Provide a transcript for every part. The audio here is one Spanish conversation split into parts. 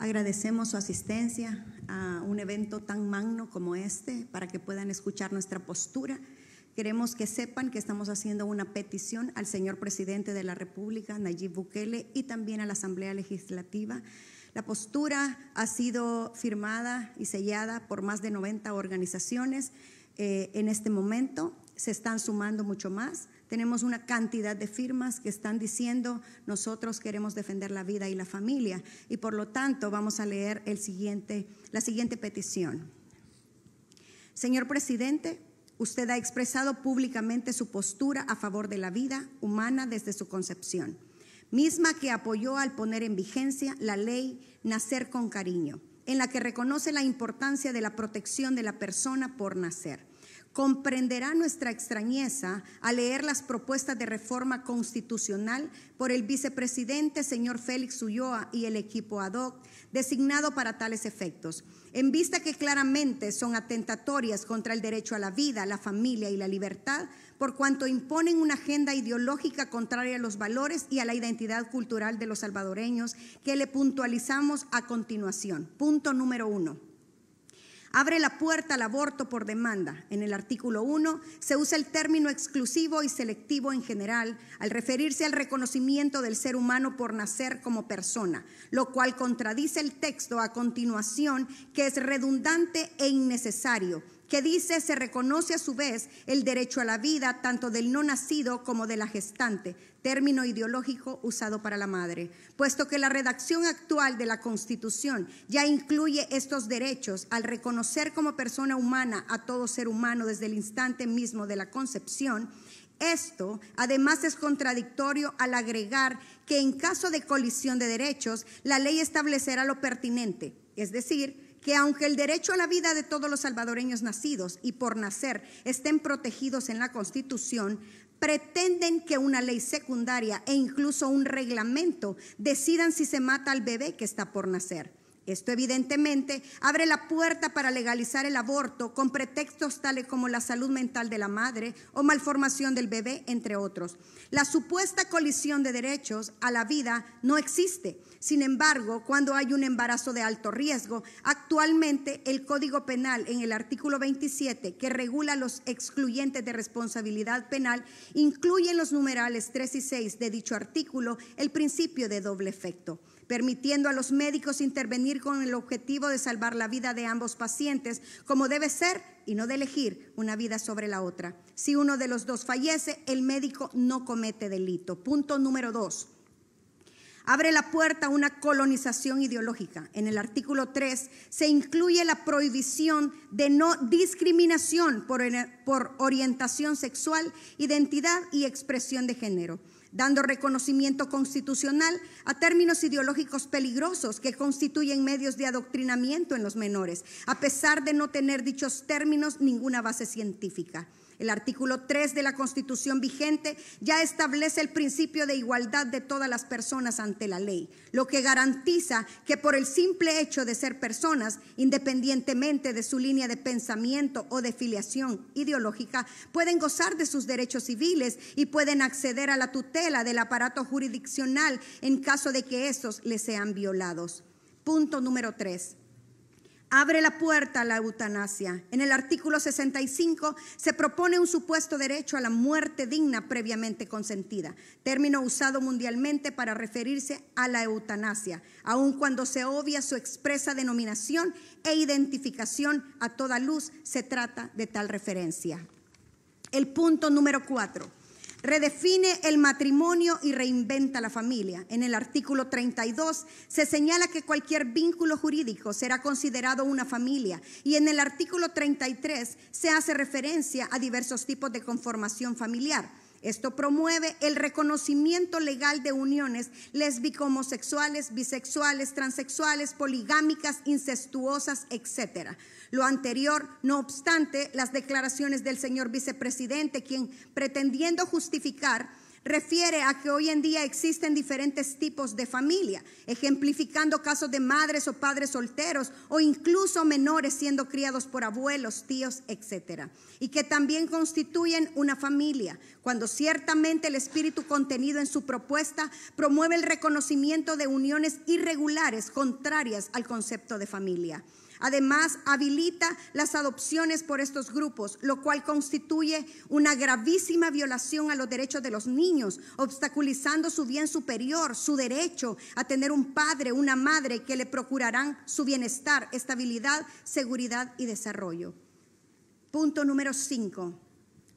Agradecemos su asistencia a un evento tan magno como este para que puedan escuchar nuestra postura. Queremos que sepan que estamos haciendo una petición al señor presidente de la República, Nayib Bukele, y también a la Asamblea Legislativa. La postura ha sido firmada y sellada por más de 90 organizaciones eh, en este momento. Se están sumando mucho más. Tenemos una cantidad de firmas que están diciendo nosotros queremos defender la vida y la familia y por lo tanto vamos a leer la siguiente petición. Señor presidente, usted ha expresado públicamente su postura a favor de la vida humana desde su concepción, misma que apoyó al poner en vigencia la ley Nacer con Cariño, en la que reconoce la importancia de la protección de la persona por nacer comprenderá nuestra extrañeza al leer las propuestas de reforma constitucional por el vicepresidente señor Félix Ulloa y el equipo ad hoc designado para tales efectos, en vista que claramente son atentatorias contra el derecho a la vida, la familia y la libertad, por cuanto imponen una agenda ideológica contraria a los valores y a la identidad cultural de los salvadoreños que le puntualizamos a continuación. Punto número uno. Abre la puerta al aborto por demanda. En el artículo 1 se usa el término exclusivo y selectivo en general al referirse al reconocimiento del ser humano por nacer como persona, lo cual contradice el texto a continuación que es redundante e innecesario que dice se reconoce a su vez el derecho a la vida tanto del no nacido como de la gestante, término ideológico usado para la madre, puesto que la redacción actual de la Constitución ya incluye estos derechos al reconocer como persona humana a todo ser humano desde el instante mismo de la concepción. Esto además es contradictorio al agregar que en caso de colisión de derechos, la ley establecerá lo pertinente, es decir, que aunque el derecho a la vida de todos los salvadoreños nacidos y por nacer estén protegidos en la Constitución, pretenden que una ley secundaria e incluso un reglamento decidan si se mata al bebé que está por nacer. Esto evidentemente abre la puerta para legalizar el aborto con pretextos tales como la salud mental de la madre o malformación del bebé, entre otros. La supuesta colisión de derechos a la vida no existe. Sin embargo, cuando hay un embarazo de alto riesgo, actualmente el Código Penal en el artículo 27 que regula los excluyentes de responsabilidad penal incluye en los numerales 3 y 6 de dicho artículo el principio de doble efecto permitiendo a los médicos intervenir con el objetivo de salvar la vida de ambos pacientes, como debe ser, y no de elegir una vida sobre la otra. Si uno de los dos fallece, el médico no comete delito. Punto número dos abre la puerta a una colonización ideológica. En el artículo 3 se incluye la prohibición de no discriminación por, por, orientación sexual, identidad y expresión de género dando reconocimiento constitucional a términos ideológicos peligrosos que constituyen medios de adoctrinamiento en los menores, a pesar de no tener dichos términos ninguna base científica. El artículo 3 de la Constitución vigente ya establece el principio de igualdad de todas las personas ante la ley, lo que garantiza que por el simple hecho de ser personas, independientemente de su línea de pensamiento o de filiación ideológica, pueden gozar de sus derechos civiles y pueden acceder a la tutela del aparato jurisdiccional en caso de que estos les sean violados. Punto número 3 abre la puerta a la eutanasia. En el artículo 65 se propone un supuesto derecho a la muerte digna previamente consentida, término usado mundialmente para referirse a la eutanasia, aun cuando se obvia su expresa denominación e identificación a toda luz, se trata de tal referencia. El punto número cuatro redefine el matrimonio y reinventa la familia. En el artículo 32 se señala que cualquier vínculo jurídico será considerado una familia y en el artículo 33 se hace referencia a diversos tipos de conformación familiar. Esto promueve el reconocimiento legal de uniones lésbico homosexuales, bisexuales, transexuales, poligámicas, incestuosas, etc. Lo anterior, no obstante, las declaraciones del señor vicepresidente, quien pretendiendo justificar refiere a que hoy en día existen diferentes tipos de familia, ejemplificando casos de madres o padres solteros o incluso menores siendo criados por abuelos, tíos, etcétera, Y que también constituyen una familia, cuando ciertamente el espíritu contenido en su propuesta promueve el reconocimiento de uniones irregulares contrarias al concepto de familia. Además, habilita las adopciones por estos grupos, lo cual constituye una gravísima violación a los derechos de los niños, obstaculizando su bien superior, su derecho a tener un padre, una madre que le procurarán su bienestar, estabilidad, seguridad y desarrollo. Punto número 5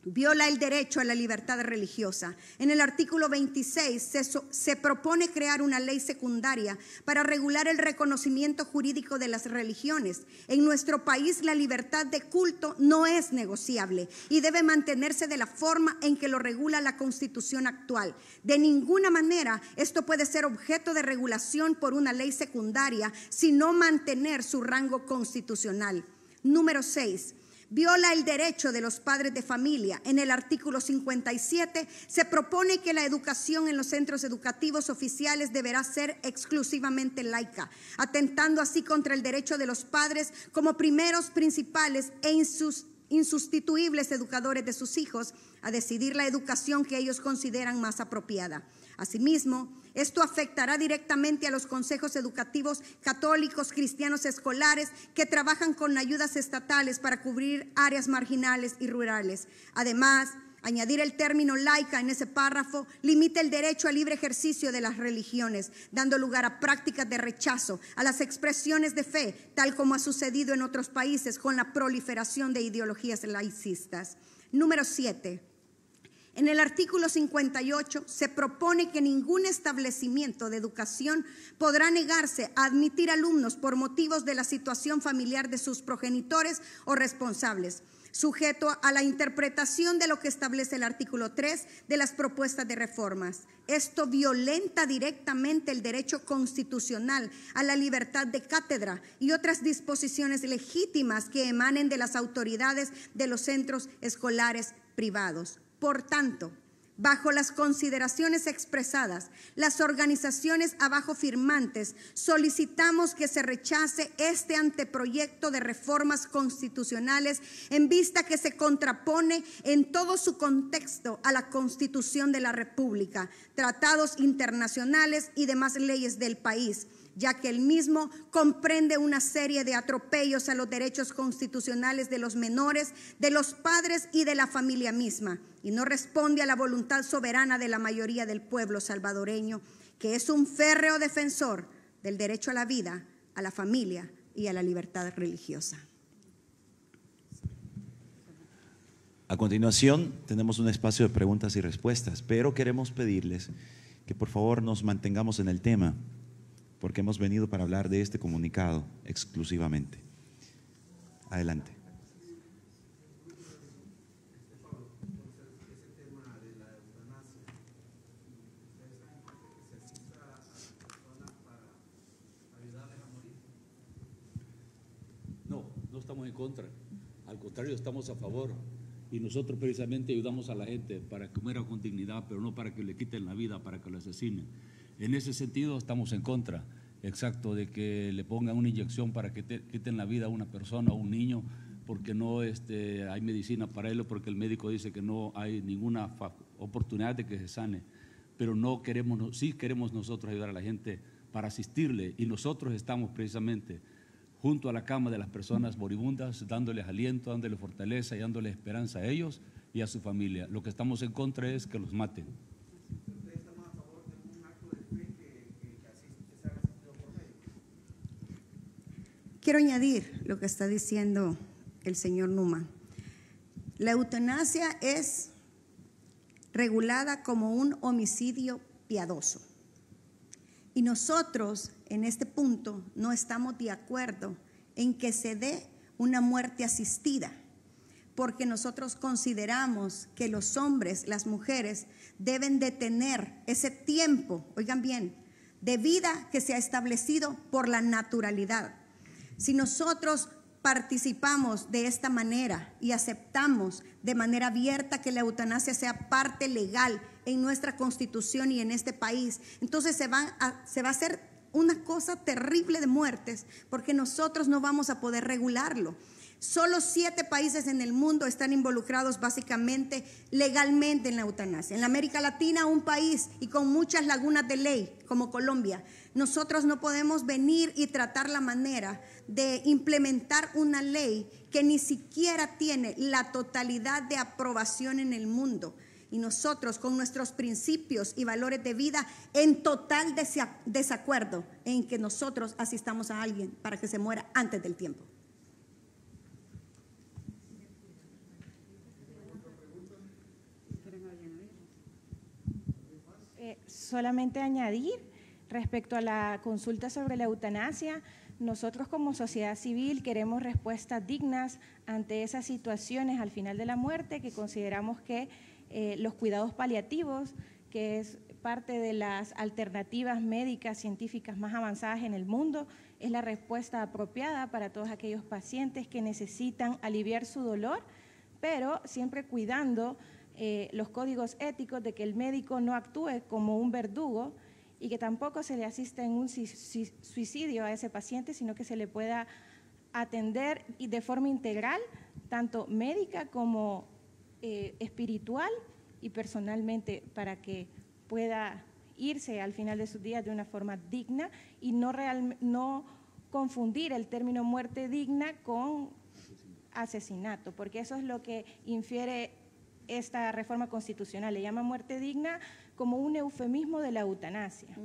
viola el derecho a la libertad religiosa. En el artículo 26 se, propone crear una ley secundaria para regular el reconocimiento jurídico de las religiones. En nuestro país la libertad de culto no es negociable y debe mantenerse de la forma en que lo regula la constitución actual. De ninguna manera esto puede ser objeto de regulación por una ley secundaria, sino mantener su rango constitucional. Número 6 viola el derecho de los padres de familia. En el artículo 57 se propone que la educación en los centros educativos oficiales deberá ser exclusivamente laica, atentando así contra el derecho de los padres como primeros principales e insustituibles educadores de sus hijos a decidir la educación que ellos consideran más apropiada. Asimismo, esto afectará directamente a los consejos educativos católicos, cristianos, escolares que trabajan con ayudas estatales para cubrir áreas marginales y rurales. Además, Añadir el término laica en ese párrafo limita el derecho al libre ejercicio de las religiones, dando lugar a prácticas de rechazo a las expresiones de fe, tal como ha sucedido en otros países con la proliferación de ideologías laicistas. Número 7. En el artículo 58 se propone que ningún establecimiento de educación podrá negarse a admitir alumnos por motivos de la situación familiar de sus progenitores o responsables sujeto a la interpretación de lo que establece el artículo 3 de las propuestas de reformas. Esto violenta directamente el derecho constitucional a la libertad de cátedra y otras disposiciones legítimas que emanen de las autoridades de los centros escolares privados. Por tanto, bajo las consideraciones expresadas, las organizaciones abajo firmantes solicitamos que se rechace este anteproyecto de reformas constitucionales en vista que se contrapone en todo su contexto a la Constitución de la República, tratados internacionales y demás leyes del país ya que el mismo comprende una serie de atropellos a los derechos constitucionales de los menores, de los padres y de la familia misma, y no responde a la voluntad soberana de la mayoría del pueblo salvadoreño, que es un férreo defensor del derecho a la vida, a la familia y a la libertad religiosa. A continuación, tenemos un espacio de preguntas y respuestas, pero queremos pedirles que por favor nos mantengamos en el tema porque hemos venido para hablar de este comunicado exclusivamente. Adelante. No, no estamos en contra, al contrario, estamos a favor. Y nosotros precisamente ayudamos a la gente para que muera con dignidad, pero no para que le quiten la vida, para que lo asesinen. En ese sentido estamos en contra, exacto, de que le pongan una inyección para que quiten la vida a una persona a un niño porque no este, hay medicina para él o porque el médico dice que no hay ninguna oportunidad de que se sane. Pero no queremos, sí queremos nosotros ayudar a la gente para asistirle y nosotros estamos precisamente junto a la cama de las personas moribundas, dándoles aliento, dándoles fortaleza y dándoles esperanza a ellos y a su familia. Lo que estamos en contra es que los maten. quiero añadir lo que está diciendo el señor Numa. La eutanasia es regulada como un homicidio piadoso. Y nosotros en este punto no estamos de acuerdo en que se dé una muerte asistida, porque nosotros consideramos que los hombres, las mujeres, deben de tener ese tiempo, oigan bien, de vida que se ha establecido por la naturalidad. Si nosotros participamos de esta manera y aceptamos de manera abierta que la eutanasia sea parte legal en nuestra constitución y en este país, entonces se, a, se va a hacer una cosa terrible de muertes porque nosotros no vamos a poder regularlo. Solo siete países en el mundo están involucrados básicamente legalmente en la eutanasia. En América Latina, un país y con muchas lagunas de ley, como Colombia, nosotros no podemos venir y tratar la manera de implementar una ley que ni siquiera tiene la totalidad de aprobación en el mundo y nosotros con nuestros principios y valores de vida en total desacuerdo en que nosotros asistamos a alguien para que se muera antes del tiempo. Eh, solamente añadir respecto a la consulta sobre la eutanasia, nosotros como sociedad civil queremos respuestas dignas ante esas situaciones al final de la muerte que consideramos que eh, los cuidados paliativos, que es parte de las alternativas médicas científicas más avanzadas en el mundo, es la respuesta apropiada para todos aquellos pacientes que necesitan aliviar su dolor, pero siempre cuidando eh, los códigos éticos de que el médico no actúe como un verdugo y que tampoco se le asista en un suicidio a ese paciente, sino que se le pueda atender de forma integral, tanto médica como eh, espiritual y personalmente para que pueda irse al final de sus días de una forma digna y no, no confundir el término muerte digna con asesinato, porque eso es lo que infiere esta reforma constitucional. Le llama muerte digna como un eufemismo de la eutanasia.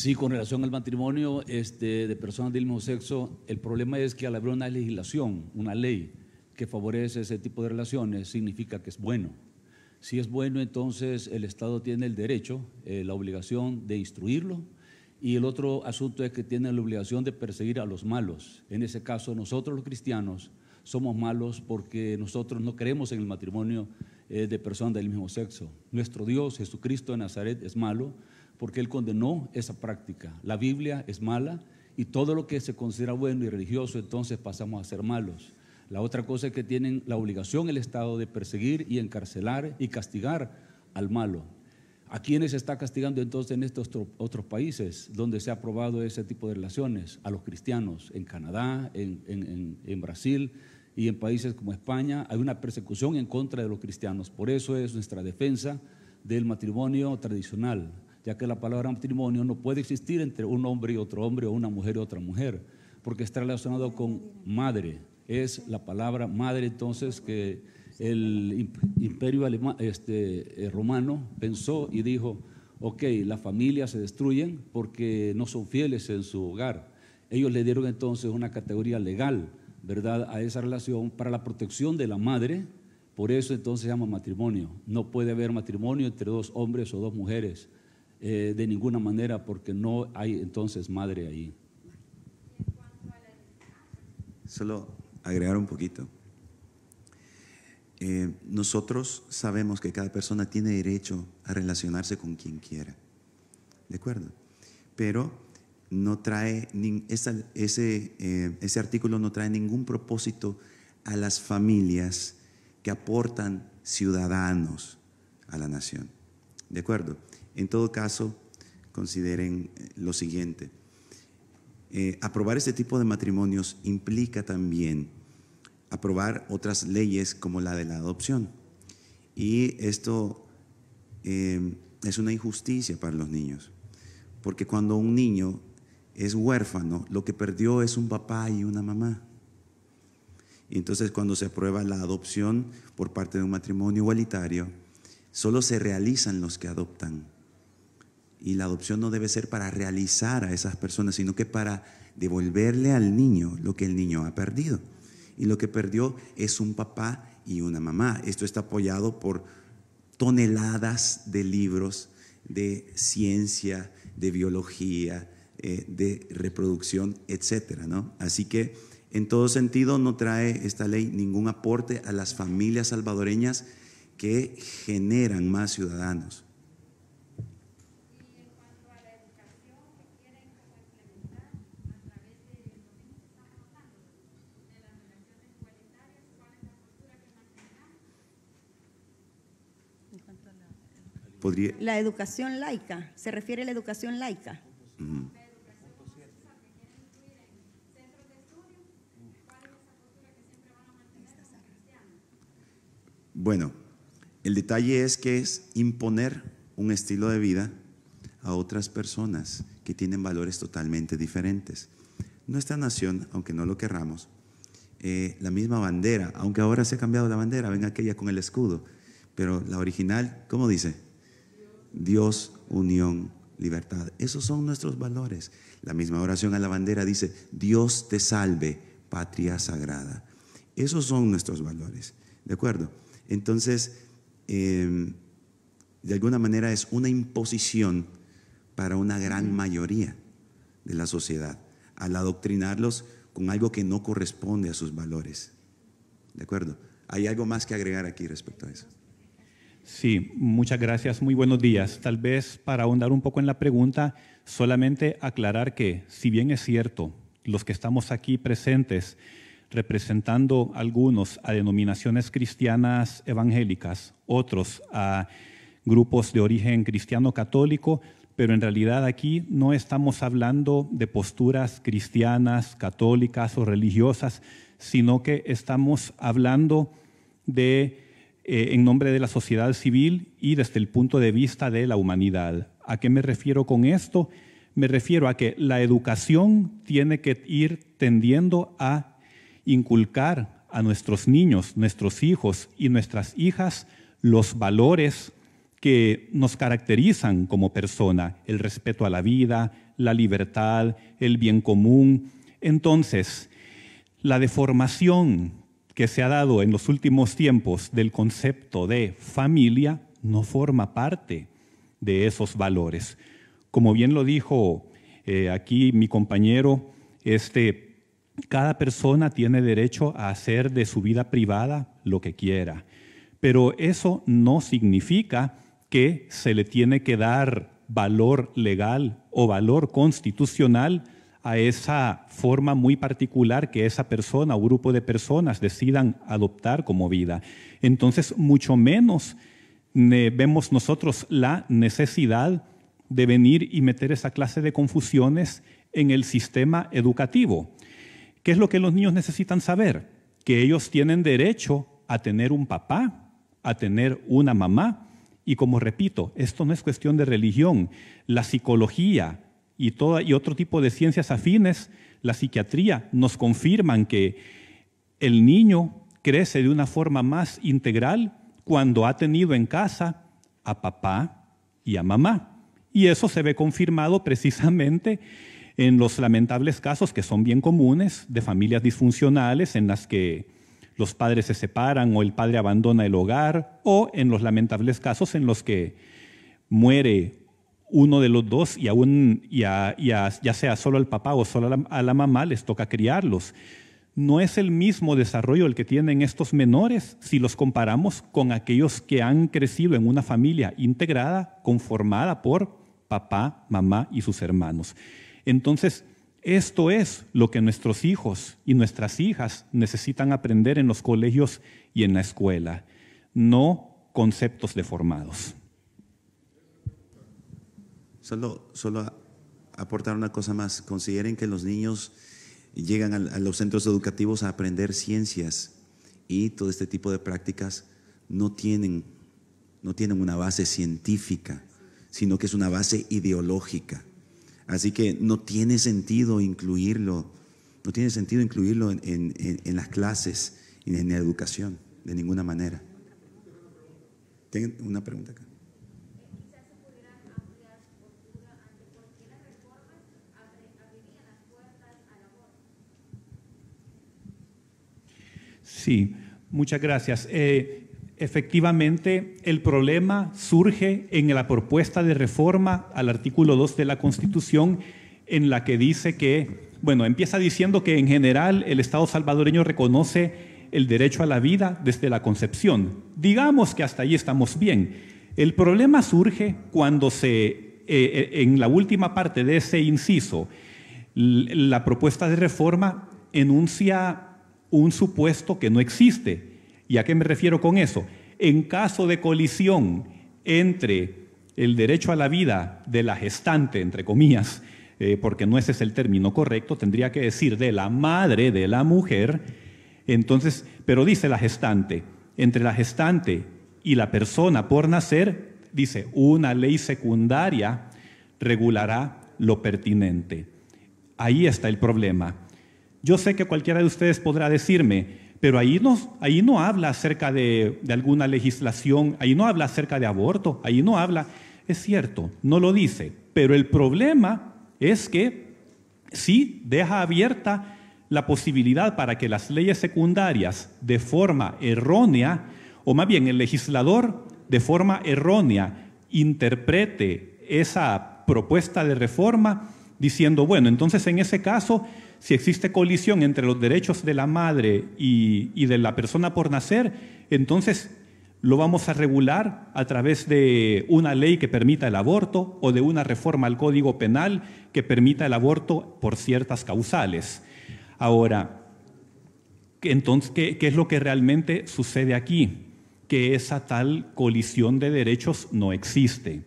Sí, con relación al matrimonio este, de personas del mismo sexo, el problema es que al haber una legislación, una ley que favorece ese tipo de relaciones, significa que es bueno. Si es bueno, entonces el Estado tiene el derecho, eh, la obligación de instruirlo. Y el otro asunto es que tiene la obligación de perseguir a los malos. En ese caso, nosotros los cristianos somos malos porque nosotros no creemos en el matrimonio eh, de personas del mismo sexo. Nuestro Dios, Jesucristo de Nazaret, es malo porque él condenó esa práctica. La Biblia es mala y todo lo que se considera bueno y religioso, entonces pasamos a ser malos. La otra cosa es que tienen la obligación el Estado de perseguir y encarcelar y castigar al malo. ¿A quiénes se está castigando entonces en estos otros países donde se ha aprobado ese tipo de relaciones? A los cristianos, en Canadá, en, en Brasil, y en países como España hay una persecución en contra de los cristianos. Por eso es nuestra defensa del matrimonio tradicional ya que la palabra matrimonio no puede existir entre un hombre y otro hombre o una mujer y otra mujer, porque está relacionado con madre. Es la palabra madre entonces que el imperio este, eh, romano pensó y dijo, ok, las familias se destruyen porque no son fieles en su hogar. Ellos le dieron entonces una categoría legal, ¿verdad?, a esa relación para la protección de la madre, por eso entonces se llama matrimonio. No puede haber matrimonio entre dos hombres o dos mujeres. Eh, de ninguna manera porque no hay entonces madre ahí. Solo agregar un poquito. Eh, nosotros sabemos que cada persona tiene derecho a relacionarse con quien quiera, ¿de acuerdo? Pero no trae, ese, eh, ese artículo no trae ningún propósito a las familias que aportan ciudadanos a la nación, ¿de acuerdo? En todo caso, consideren eh, lo siguiente. Eh, aprobar este tipo de matrimonios implica también aprobar otras leyes como la de la adopción. Y esto em, es una injusticia para los niños, porque cuando un niño es huérfano, lo que perdió es un papá y una mamá. Y entonces cuando se aprueba la adopción por parte de un matrimonio igualitario, solo se realizan los que adoptan y la adopción no debe ser para realizar a esas personas, sino que para devolverle al niño lo que el niño ha perdido. Y lo que perdió es un papá y una mamá. Esto está apoyado por toneladas de libros de ciencia, de biología, eh, de reproducción, etc. Así que en todo sentido no trae esta ley ningún aporte a las familias salvadoreñas que generan más ciudadanos. La educación laica, se refiere a la educación laica. Bueno, el detalle es que es imponer un estilo de vida a otras personas que tienen valores totalmente diferentes. Nuestra nación, aunque no lo querramos, eh, la misma bandera, aunque ahora se ha cambiado la bandera, ven aquella con el escudo, pero la original, ¿cómo dice? Dios, unión, libertad. Esos son nuestros valores. La misma oración a la bandera dice, Dios te salve, patria sagrada. Esos son nuestros valores. ¿De acuerdo? Entonces, em, de alguna manera es una imposición para una gran mayoría de la sociedad, al adoctrinarlos con algo que no corresponde a sus valores. ¿De acuerdo? ¿Hay algo más que agregar aquí respecto a eso? Sí, muchas gracias, muy buenos días. Tal vez para ahondar un poco en la pregunta, solamente aclarar que si bien es cierto, los que estamos aquí presentes, representando algunos a denominaciones cristianas evangélicas, otros a grupos de origen cristiano católico, pero en realidad aquí no estamos hablando de posturas cristianas, católicas o religiosas, sino que estamos hablando de eh, en nombre de la sociedad civil y desde el punto de vista de la humanidad. ¿A qué me refiero con esto? Me refiero a que la educación tiene que ir tendiendo a inculcar a nuestros niños, nuestros hijos y nuestras hijas los valores que nos caracterizan como persona, el respeto a la vida, la libertad, el bien común. Entonces, la deformación que se ha dado en los últimos tiempos del concepto de familia no forma parte de esos valores. Como bien lo dijo eh, aquí mi compañero, este, cada persona tiene derecho a hacer de su vida privada lo que quiera, pero eso no significa que se le tiene que dar valor legal o valor constitucional a esa forma muy particular que esa persona o grupo de personas decidan adoptar como vida. Entonces, mucho menos vemos nosotros la necesidad de venir y meter esa clase de confusiones en el sistema educativo. ¿Qué es lo que los niños necesitan saber? Que ellos tienen derecho a tener un papá, a tener una mamá. Y como repito, esto no es cuestión de religión. La psicología, y, y otro tipo de ciencias afines, la psiquiatría, nos confirman que el niño crece de una forma más integral cuando ha tenido en casa a papá y a mamá. Y eso se ve confirmado precisamente en los lamentables casos que son bien comunes de familias disfuncionales en las que los padres se separan o el padre abandona el hogar o en los lamentables casos en los que muere uno de los dos y, aún, ya sea solo al papá o solo a la mamá les toca criarlos. No es el mismo desarrollo el que tienen estos menores si los comparamos con aquellos que han crecido en una familia integrada, conformada por papá, mamá y sus hermanos. Entonces, esto es lo que nuestros hijos y nuestras hijas necesitan aprender en los colegios y en la escuela, no conceptos deformados. Solo, aportar una cosa más. Consideren que los niños llegan a, los centros educativos a aprender ciencias y todo este tipo de prácticas no tienen, no tienen una base científica, sino que es una base ideológica. Así que no tiene sentido incluirlo, no tiene sentido incluirlo en, las clases y en la educación, de ninguna manera. ¿Tienen una pregunta acá? Sí, muchas gracias. Eh, efectivamente, el problema surge en la propuesta de reforma al artículo 2 de la Constitución, en la que dice que, bueno, empieza diciendo que en general el Estado salvadoreño reconoce el derecho a la vida desde la concepción. Digamos que hasta ahí estamos bien. El problema surge cuando se, eh, eh, en la última parte de ese inciso, la propuesta de reforma enuncia un supuesto que no existe. ¿Y a qué me refiero con eso? En caso de colisión entre el derecho a la vida de la gestante, entre comillas, eh, porque no ese es el término correcto, tendría que decir de la madre de la mujer, entonces, pero dice la gestante, entre la gestante y la persona por nacer, dice, una ley secundaria regulará lo pertinente. Ahí está el problema yo sé que cualquiera de ustedes podrá decirme, pero ahí no, ahí no habla acerca de, de alguna legislación, ahí no habla acerca de aborto, ahí no habla. Es cierto, no lo dice, pero el problema es que sí deja abierta la posibilidad para que las leyes secundarias, de forma errónea, o más bien el legislador, de forma errónea, interprete esa propuesta de reforma diciendo, bueno, entonces en ese caso si existe colisión entre los derechos de la madre y, de la persona por nacer, entonces lo vamos a regular a través de una ley que permita el aborto o de una reforma al Código Penal que permita el aborto por ciertas causales. Ahora, entonces, qué es lo que realmente sucede aquí? Que esa tal colisión de derechos no existe.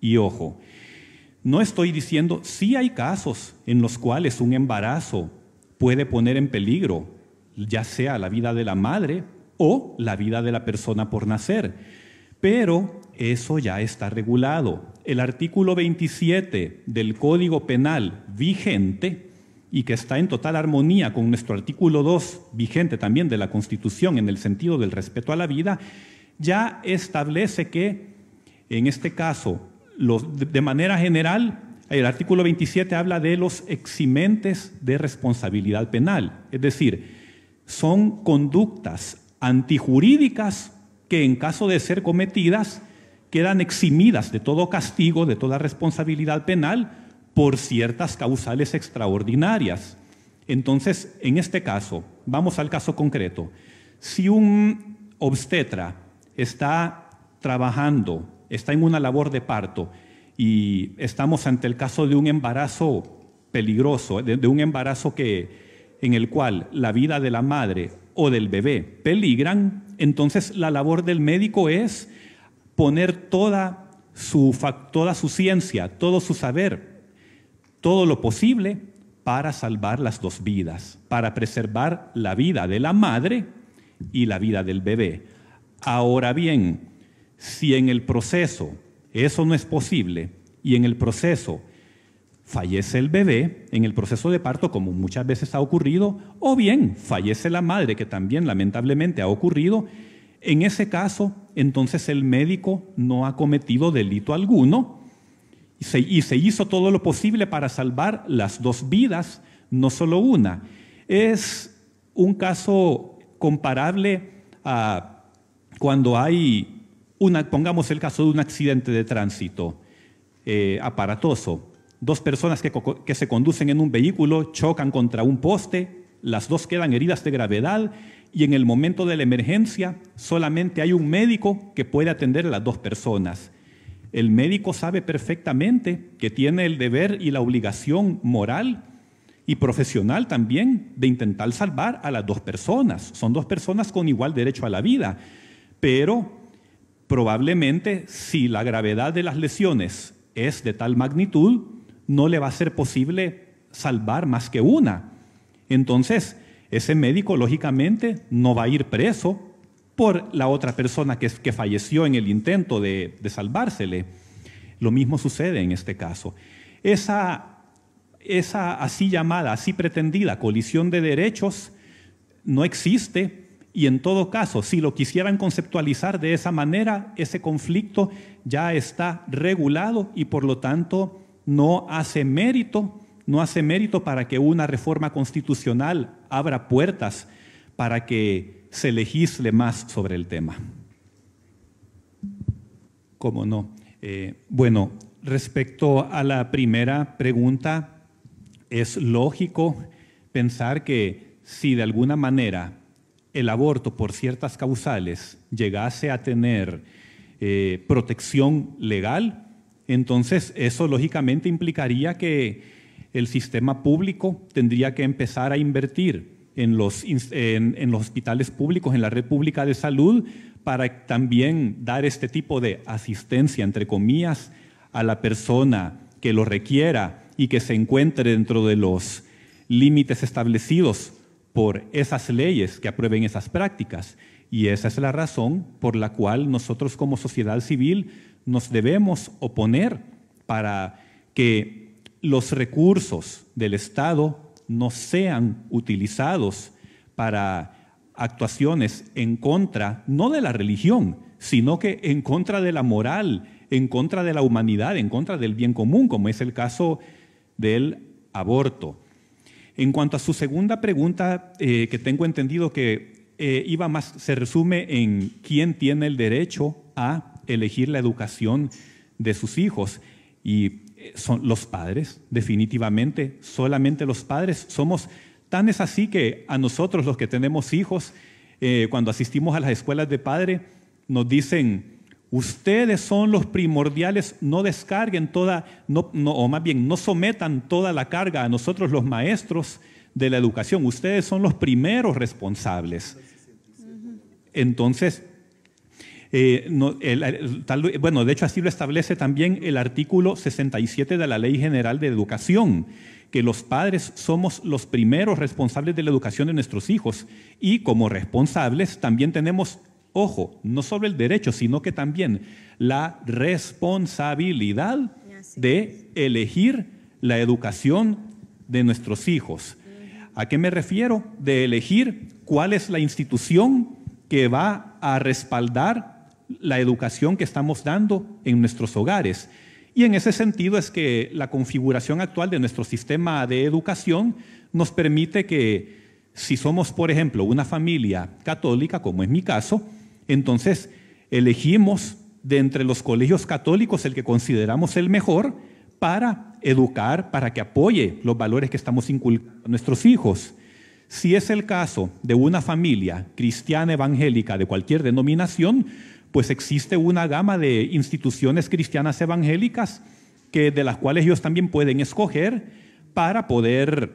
Y ojo, no estoy diciendo, si hay casos en los cuales un embarazo puede poner en peligro ya sea la vida de la madre o la vida de la persona por nacer, pero eso ya está regulado. El artículo 27 del Código Penal vigente y que está en total armonía con nuestro artículo 2 vigente también de la Constitución en el sentido del respeto a la vida, ya establece que en este caso de, de manera general, el artículo 27 habla de los eximentes de responsabilidad penal, es decir, son conductas antijurídicas que en caso de ser cometidas quedan eximidas de todo castigo, de toda responsabilidad penal por ciertas causales extraordinarias. Entonces, en este caso, vamos al caso concreto. Si un obstetra está trabajando está en una labor de parto y estamos ante el caso de un embarazo peligroso, de, un embarazo que, en el cual la vida de la madre o del bebé peligran, entonces la labor del médico es poner toda su, toda su ciencia, todo su saber, todo lo posible para salvar las dos vidas, para preservar la vida de la madre y la vida del bebé. Ahora bien, si en el proceso eso no es posible y en el proceso fallece el bebé en el proceso de parto, como muchas veces ha ocurrido, o bien fallece la madre, que también lamentablemente ha ocurrido, en ese caso, entonces el médico no ha cometido delito alguno y se, hizo todo lo posible para salvar las dos vidas, no solo una. Es un caso comparable a cuando hay pongamos el caso de un accidente de tránsito eh, aparatoso. Dos personas que, que se conducen en un vehículo chocan contra un poste, las dos quedan heridas de gravedad y en el momento de la emergencia solamente hay un médico que puede atender a las dos personas. El médico sabe perfectamente que tiene el deber y la obligación moral y profesional también de intentar salvar a las dos personas. Son dos personas con igual derecho a la vida, pero probablemente si la gravedad de las lesiones es de tal magnitud, no le va a ser posible salvar más que una. Entonces, ese médico lógicamente no va a ir preso por la otra persona que, falleció en el intento de, salvársele. Lo mismo sucede en este caso. Esa, esa así llamada, así pretendida colisión de derechos no existe y en todo caso, si lo quisieran conceptualizar de esa manera, ese conflicto ya está regulado y por lo tanto no hace mérito, no hace mérito para que una reforma constitucional abra puertas para que se legisle más sobre el tema. ¿Cómo no? Eh, bueno, respecto a la primera pregunta, es lógico pensar que si de alguna manera el aborto por ciertas causales llegase a tener eh, protección legal, entonces eso lógicamente implicaría que el sistema público tendría que empezar a invertir en los, en los hospitales públicos, en la red pública de salud, para también dar este tipo de asistencia, entre comillas, a la persona que lo requiera y que se encuentre dentro de los límites establecidos por esas leyes que aprueben esas prácticas. Y esa es la razón por la cual nosotros como sociedad civil nos debemos oponer para que los recursos del Estado no sean utilizados para actuaciones en contra, no de la religión, sino que en contra de la moral, en contra de la humanidad, en contra del bien común, como es el caso del aborto. En cuanto a su segunda pregunta, eh, que tengo entendido que eh, iba más, se resume en quién tiene el derecho a elegir la educación de sus hijos. Y eh, son los padres, definitivamente, solamente los padres. Somos tan es así que a nosotros los que tenemos hijos, cuando asistimos a las escuelas de padre, nos dicen, Ustedes son los primordiales, no descarguen toda, no, o más bien, no sometan toda la carga a nosotros los maestros de la educación. Ustedes son los primeros responsables. Entonces, eh, bueno, de hecho así lo establece también el artículo 67 de la Ley General de Educación, que los padres somos los primeros responsables de la educación de nuestros hijos y como responsables también tenemos Ojo, no solo el derecho, sino que también la responsabilidad de elegir la educación de nuestros hijos. ¿A qué me refiero? De elegir cuál es la institución que va a respaldar la educación que estamos dando en nuestros hogares. Y en ese sentido es que la configuración actual de nuestro sistema de educación nos permite que si somos, por ejemplo, una familia católica, como es mi caso, entonces, elegimos de entre los colegios católicos el que consideramos el mejor para educar, para que apoye los valores que estamos inculcando a nuestros hijos. Si es el caso de una familia cristiana evangélica de cualquier denominación, pues existe una gama de instituciones cristianas evangélicas que de las cuales ellos también pueden escoger para poder,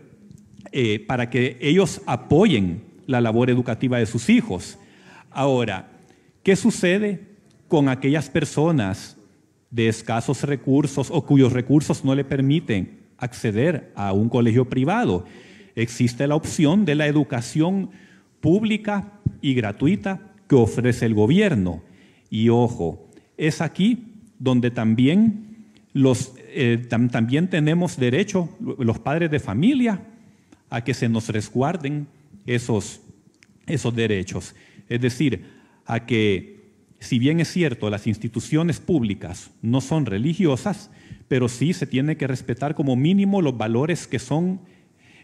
eh, para que ellos apoyen la labor educativa de sus hijos. Ahora, ¿Qué sucede con aquellas personas de escasos recursos o cuyos recursos no le permiten acceder a un colegio privado? Existe la opción de la educación pública y gratuita que ofrece el gobierno. Y ojo, es aquí donde también, eh, también tenemos derecho, los padres de familia, a que se nos resguarden esos, esos derechos. Es decir, a que, si bien es cierto, las instituciones públicas no son religiosas, pero sí se tiene que respetar como mínimo los valores que son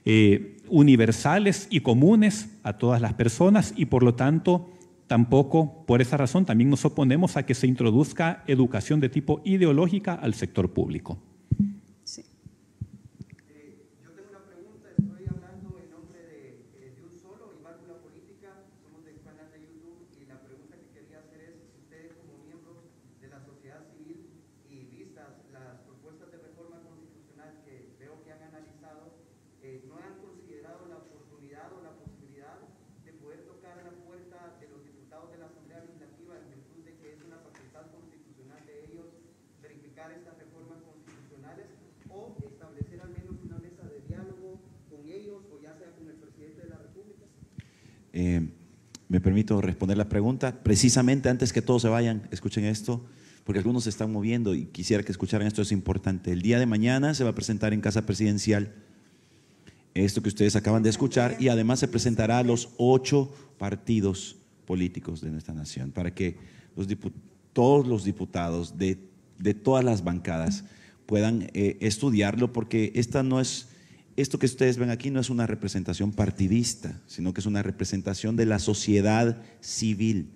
eh, universales y comunes a todas las personas y por lo tanto tampoco, por esa razón, también nos oponemos a que se introduzca educación de tipo ideológica al sector público. precisamente antes que todos se vayan, escuchen esto, porque algunos se están moviendo y quisiera que escucharan esto, es importante. El día de mañana se va a presentar en Casa Presidencial esto que ustedes acaban de escuchar y además se presentará a los ocho partidos políticos de nuestra nación para que los todos los diputados de, todas las bancadas puedan eh, estudiarlo porque esta no es esto que ustedes ven aquí no es una representación partidista, sino que es una representación de la sociedad civil,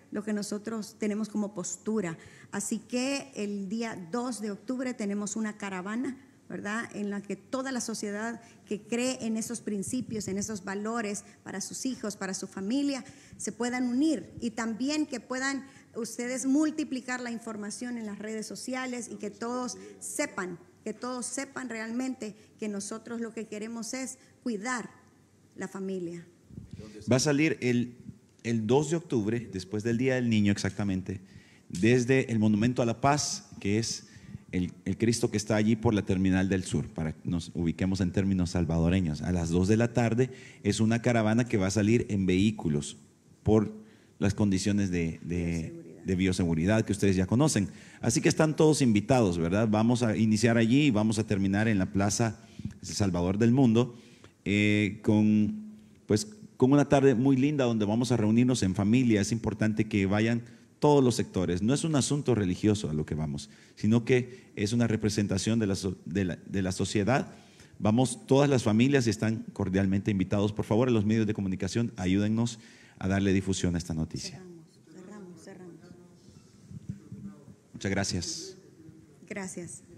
lo que nosotros tenemos como postura. Así que el día 2 de octubre tenemos una caravana ¿verdad? En la que toda la sociedad que cree en esos principios, en esos valores para sus hijos, para su familia, se puedan unir y también que puedan ustedes multiplicar la información en las redes sociales y que todos sepan, que todos sepan realmente que nosotros lo que queremos es cuidar la familia. Va a salir el el 2 de octubre, después del Día del Niño exactamente, desde el Monumento a la Paz, que es el, Cristo que está allí por la Terminal del Sur, para que nos ubiquemos en términos salvadoreños. A las 2 de la tarde es una caravana que va a salir en vehículos por las condiciones de, bioseguridad. que ustedes ya conocen. Así que están todos invitados, ¿verdad? Vamos a iniciar allí y vamos a terminar en la Plaza Salvador del Mundo eh, con, pues, con una tarde muy linda donde vamos a reunirnos en familia. Es importante que vayan todos los sectores. No es un asunto religioso a lo que vamos, sino que es una representación de la, sociedad. Vamos, todas las familias están cordialmente invitados. Por favor, a los medios de comunicación, ayúdennos a darle difusión a esta noticia. cerramos, cerramos. Muchas gracias. Gracias.